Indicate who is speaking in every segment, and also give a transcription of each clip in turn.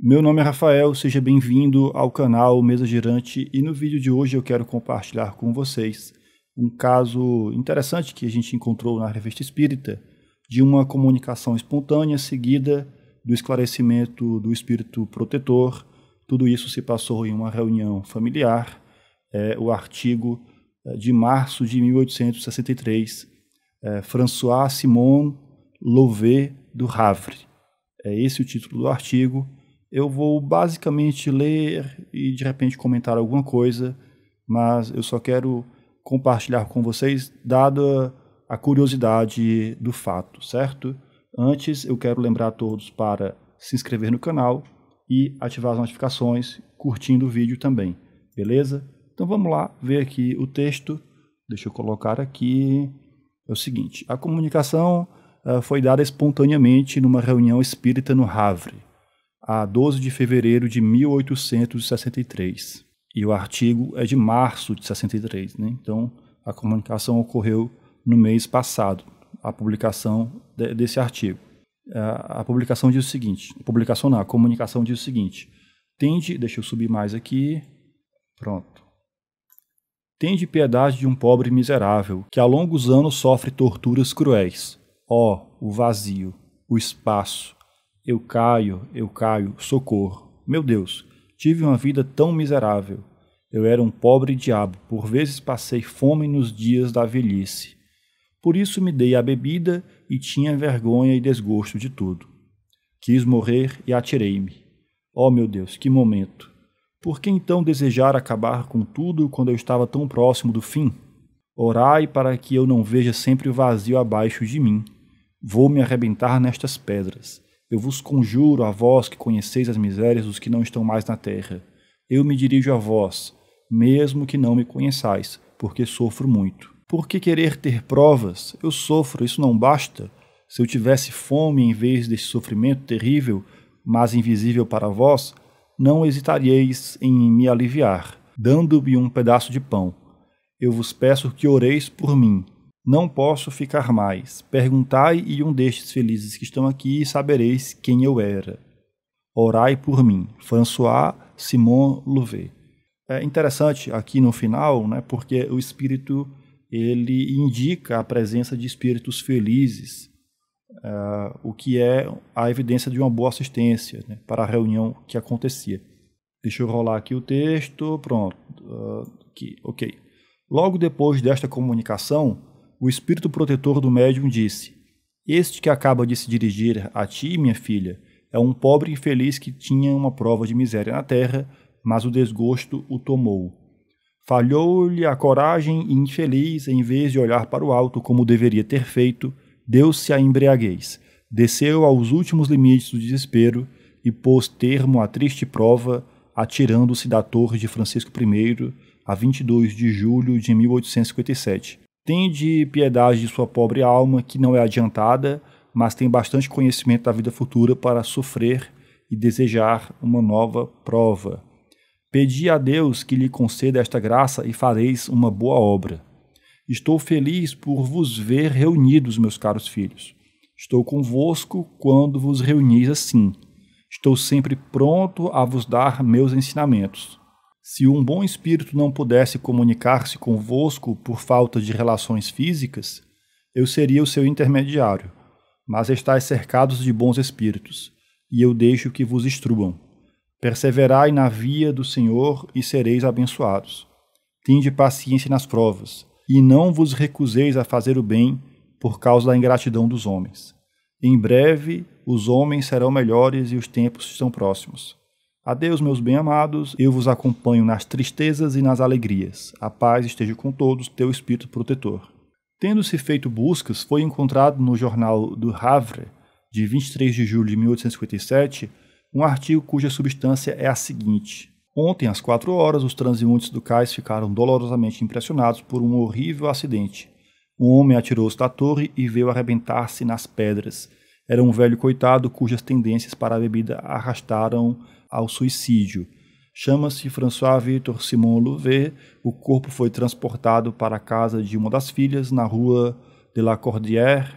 Speaker 1: Meu nome é Rafael, seja bem-vindo ao canal Mesa Girante e no vídeo de hoje eu quero compartilhar com vocês um caso interessante que a gente encontrou na Revista Espírita de uma comunicação espontânea seguida do esclarecimento do espírito protetor. Tudo isso se passou em uma reunião familiar, é, o artigo é, de março de 1863, é, François Simon Louvet do Havre. É esse o título do artigo eu vou basicamente ler e de repente comentar alguma coisa, mas eu só quero compartilhar com vocês, dada a curiosidade do fato, certo? Antes, eu quero lembrar a todos para se inscrever no canal e ativar as notificações, curtindo o vídeo também, beleza? Então vamos lá ver aqui o texto. Deixa eu colocar aqui. É o seguinte: a comunicação uh, foi dada espontaneamente numa reunião espírita no Havre a 12 de fevereiro de 1863. E o artigo é de março de 63, né? Então a comunicação ocorreu no mês passado, a publicação de, desse artigo. A, a, publicação diz o seguinte: a publicação não, a comunicação diz o seguinte. Tende, deixa eu subir mais aqui. Pronto. Tende piedade de um pobre miserável que há longos anos sofre torturas cruéis. Ó, oh, o vazio, o espaço, eu caio, eu caio, socorro. Meu Deus, tive uma vida tão miserável. Eu era um pobre diabo, por vezes passei fome nos dias da velhice. Por isso me dei à bebida e tinha vergonha e desgosto de tudo. Quis morrer e atirei-me. Oh meu Deus, que momento! Por que então desejar acabar com tudo quando eu estava tão próximo do fim? Orai para que eu não veja sempre o vazio abaixo de mim. Vou me arrebentar nestas pedras. Eu vos conjuro a vós que conheceis as misérias dos que não estão mais na terra. Eu me dirijo a vós, mesmo que não me conheçais, porque sofro muito. Por que querer ter provas? Eu sofro, isso não basta. Se eu tivesse fome em vez deste sofrimento terrível, mas invisível para vós, não hesitarieis em me aliviar, dando-me um pedaço de pão. Eu vos peço que oreis por mim, não posso ficar mais. Perguntai e um destes felizes que estão aqui e sabereis quem eu era. Orai por mim. François Simon Louvet. É interessante aqui no final, né, porque o espírito ele indica a presença de espíritos felizes, é, o que é a evidência de uma boa assistência né, para a reunião que acontecia. Deixa eu rolar aqui o texto, pronto. Uh, aqui, ok. Logo depois desta comunicação, o espírito protetor do médium disse: Este que acaba de se dirigir a ti, minha filha, é um pobre infeliz que tinha uma prova de miséria na terra, mas o desgosto o tomou. Falhou-lhe a coragem e, infeliz, em vez de olhar para o alto como deveria ter feito, deu-se à embriaguez, desceu aos últimos limites do desespero e pôs termo à triste prova, atirando-se da torre de Francisco I a 22 de julho de 1857 Tende piedade de sua pobre alma, que não é adiantada, mas tem bastante conhecimento da vida futura para sofrer e desejar uma nova prova. Pedi a Deus que lhe conceda esta graça e fareis uma boa obra. Estou feliz por vos ver reunidos, meus caros filhos. Estou convosco quando vos reunis assim. Estou sempre pronto a vos dar meus ensinamentos. Se um bom espírito não pudesse comunicar-se convosco por falta de relações físicas, eu seria o seu intermediário. Mas estáis cercados de bons espíritos, e eu deixo que vos instruam. Perseverai na via do Senhor e sereis abençoados. Tende paciência nas provas, e não vos recuseis a fazer o bem por causa da ingratidão dos homens. Em breve os homens serão melhores e os tempos estão próximos. Adeus, meus bem-amados, eu vos acompanho nas tristezas e nas alegrias. A paz esteja com todos, teu espírito protetor. Tendo-se feito buscas, foi encontrado no jornal do Havre, de 23 de julho de 1857, um artigo cuja substância é a seguinte: Ontem, às quatro horas, os transeuntes do cais ficaram dolorosamente impressionados por um horrível acidente. Um homem atirou-se da torre e veio arrebentar-se nas pedras. Era um velho coitado cujas tendências para a bebida arrastaram ao suicídio. Chama-se François Victor Simon Louvet. O corpo foi transportado para a casa de uma das filhas, na rua de la Cordière.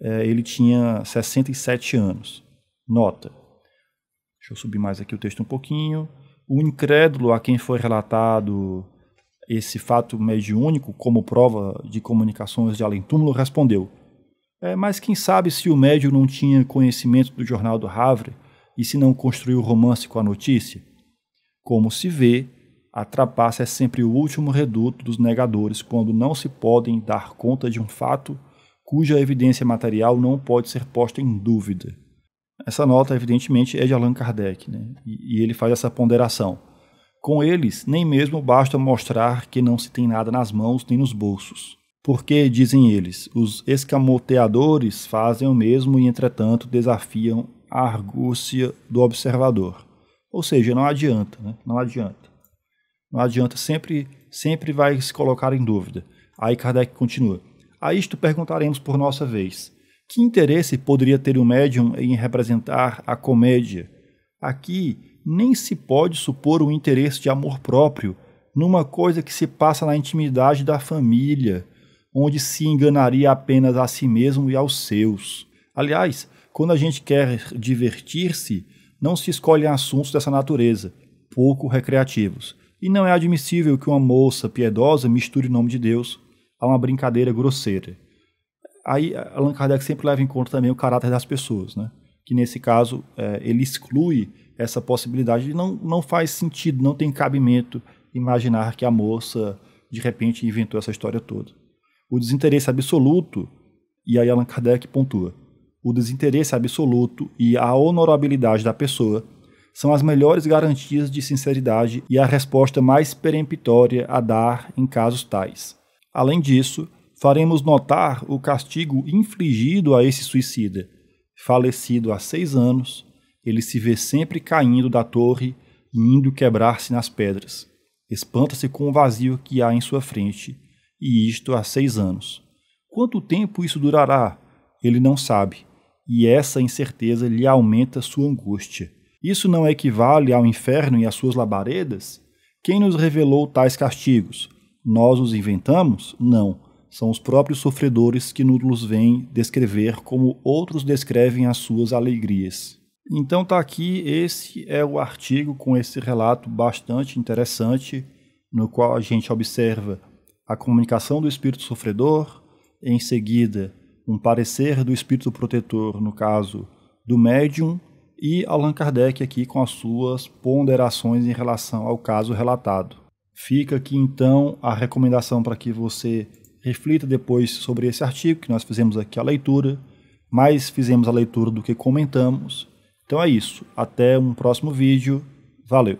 Speaker 1: É, ele tinha 67 anos. Nota. Deixa eu subir mais aqui o texto um pouquinho. O incrédulo a quem foi relatado esse fato mediúnico como prova de comunicações de além-túmulo respondeu: é, Mas quem sabe se o médium não tinha conhecimento do jornal do Havre? e se não construir o romance com a notícia? Como se vê, a trapaça é sempre o último reduto dos negadores quando não se podem dar conta de um fato cuja evidência material não pode ser posta em dúvida. Essa nota, evidentemente, é de Allan Kardec, né? e ele faz essa ponderação. Com eles, nem mesmo basta mostrar que não se tem nada nas mãos nem nos bolsos. Porque, dizem eles, os escamoteadores fazem o mesmo e, entretanto, desafiam a argúcia do observador. Ou seja, não adianta, né? não adianta. Não adianta, sempre, sempre vai se colocar em dúvida. Aí Kardec continua. A isto perguntaremos por nossa vez. Que interesse poderia ter o médium em representar a comédia? Aqui nem se pode supor um interesse de amor próprio numa coisa que se passa na intimidade da família, onde se enganaria apenas a si mesmo e aos seus. Aliás, quando a gente quer divertir-se, não se escolhem assuntos dessa natureza, pouco recreativos. E não é admissível que uma moça piedosa misture o nome de Deus a uma brincadeira grosseira. Aí eh, Allan Kardec sempre leva em conta também o caráter das pessoas, né? que nesse caso é, ele exclui essa possibilidade não, não faz sentido, não tem cabimento imaginar que a moça de repente inventou essa história toda. O desinteresse absoluto, e aí Allan Kardec pontua, o desinteresse absoluto e a honorabilidade da pessoa são as melhores garantias de sinceridade e a resposta mais peremptória a dar em casos tais. Além disso, faremos notar o castigo infligido a esse suicida. Falecido há seis anos, ele se vê sempre caindo da torre e indo quebrar-se nas pedras. Espanta-se com o vazio que há em sua frente, e isto há seis anos. Quanto tempo isso durará? ele não sabe, e essa incerteza lhe aumenta sua angústia. Isso não equivale ao inferno e às suas labaredas? Quem nos revelou tais castigos? Nós os inventamos? Não. São os próprios sofredores que nos vêm descrever como outros descrevem as suas alegrias. Então tá aqui, esse é o artigo com esse relato bastante interessante, no qual a gente observa a comunicação do espírito sofredor, em seguida um parecer do espírito protetor, no caso do médium, e Allan Kardec aqui com as suas ponderações em relação ao caso relatado. Fica aqui então a recomendação para que você reflita depois sobre esse artigo, que nós fizemos aqui a leitura, mais fizemos a leitura do que comentamos. Então é isso, até um próximo vídeo, valeu!